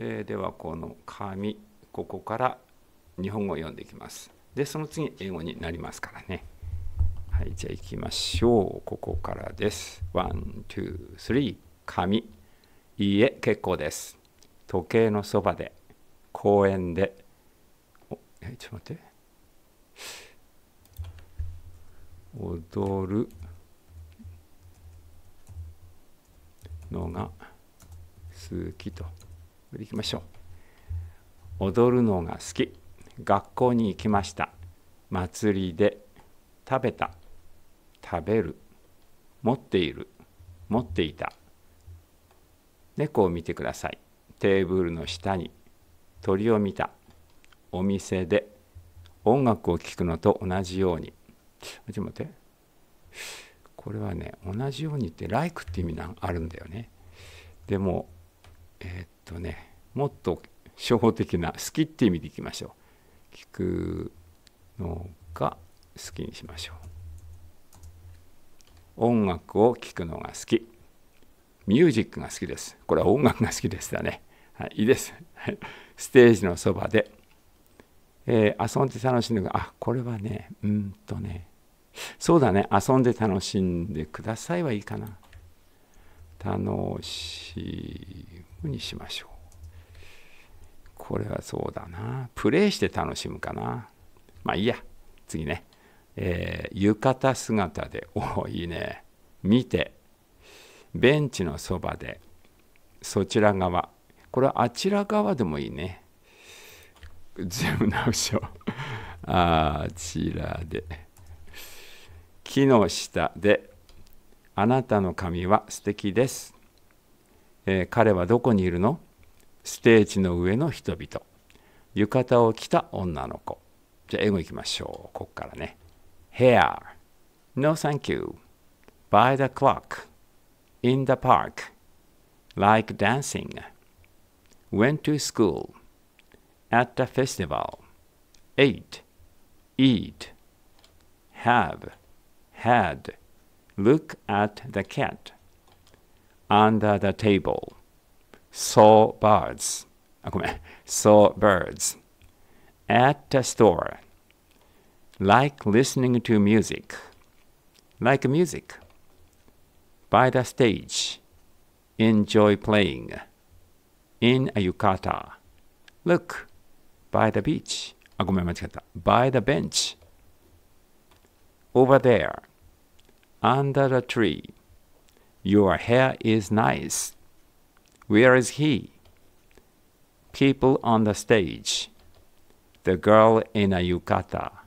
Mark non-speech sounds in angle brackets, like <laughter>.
えー、ではこの紙ここから日本語を読んでいきますでその次英語になりますからねはいじゃあいきましょうここからですワン・ツー・スリー紙いいえ結構です時計のそばで公園でおえちょっと待って踊るのが好きと。これいきましょう踊るのが好き学校に行きました祭りで食べた食べる持っている持っていた猫を見てくださいテーブルの下に鳥を見たお店で音楽を聴くのと同じようにちょっと待ってこれはね同じようにって「like」って意味があるんだよねでもえー、っとねもっと初歩的な好きって意味でいきましょう聞くのが好きにしましょう音楽を聴くのが好きミュージックが好きですこれは音楽が好きでしたねはいいいですステージのそばで、えー、遊んで楽しんであこれはねうんとねそうだね遊んで楽しんでくださいはいいかな楽しむにしましょう。これはそうだな。プレイして楽しむかな。まあいいや。次ね。えー、浴衣姿で、おお、いいね。見て、ベンチのそばで、そちら側。これはあちら側でもいいね。全部直しよう。あちらで。木の下であなたの髪は素敵です。えー、彼はどこにいるのステージの上の人々。浴衣を着た女の子。じゃあ英語いきましょう。ここからね。Hair. No thank you. By the clock. In the park. Like dancing. Went to school. At the festival. Ate. Eat. Have. Had. Look at the cat under the table, saw birds, ah, <laughs> saw birds at the store, like listening to music, like music, by the stage, enjoy playing, in a yukata, look, by the beach, ah, By the bench, over there, under a tree. Your hair is nice. Where is he? People on the stage. The girl in a yukata.